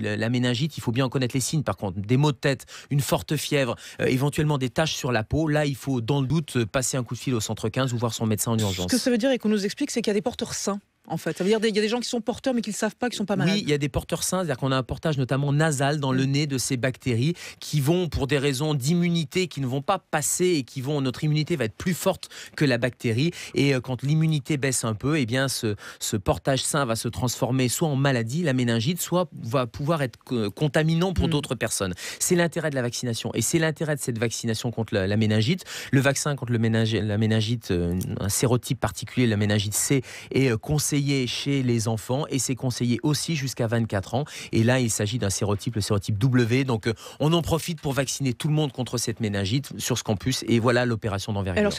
la méningite, il faut bien en connaître les signes par contre. Des maux de tête, une forte fièvre, euh, éventuellement des taches sur la peau. Là, il faut dans le doute passer un coup de fil au centre 15 ou voir son médecin en urgence. Ce que ça veut dire et qu'on nous explique, c'est qu'il y a des porteurs sains en fait. Ça veut dire qu'il y a des gens qui sont porteurs mais qui ne savent pas, qu'ils ne sont pas malades. Oui, il y a des porteurs sains, c'est-à-dire qu'on a un portage notamment nasal dans le mm. nez de ces bactéries qui vont, pour des raisons d'immunité, qui ne vont pas passer et qui vont, notre immunité va être plus forte que la bactérie. Et euh, quand l'immunité baisse un peu, eh bien ce, ce portage sain va se transformer soit en maladie, la méningite, soit va pouvoir être euh, contaminant pour mm. d'autres personnes. C'est l'intérêt de la vaccination et c'est l'intérêt de cette vaccination contre la, méningite. Le vaccin contre le la méningite, euh, un sérotype particulier, la méningite C, est conseillé conseillé chez les enfants et c'est conseillé aussi jusqu'à 24 ans. Et là, il s'agit d'un sérotype, le sérotype W. Donc, euh, on en profite pour vacciner tout le monde contre cette méningite sur ce campus. Et voilà l'opération d'envergure.